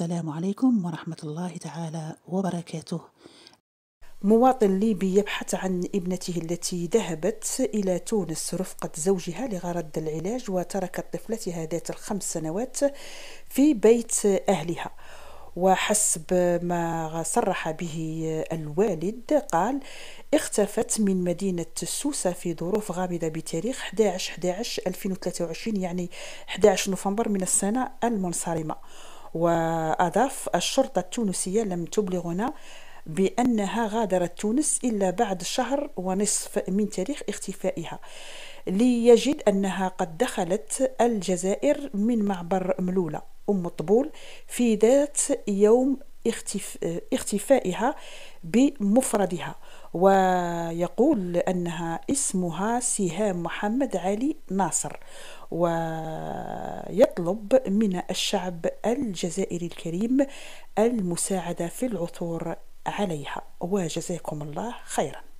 السلام عليكم ورحمة الله تعالى وبركاته مواطن ليبي يبحث عن ابنته التي ذهبت إلى تونس رفقة زوجها لغرض العلاج وتركت طفلتها ذات الخمس سنوات في بيت أهلها وحسب ما صرح به الوالد قال اختفت من مدينة سوسة في ظروف غامضة بتاريخ 11 11 2023 يعني 11 نوفمبر من السنة المنصرمة وأضاف الشرطة التونسية لم تبلغنا بأنها غادرت تونس إلا بعد شهر ونصف من تاريخ اختفائها ليجد أنها قد دخلت الجزائر من معبر ملولة أم الطبول في ذات يوم اختف... اختفائها بمفردها ويقول أنها اسمها سهام محمد علي ناصر ويطلب من الشعب الجزائري الكريم المساعدة في العثور عليها وجزاكم الله خيراً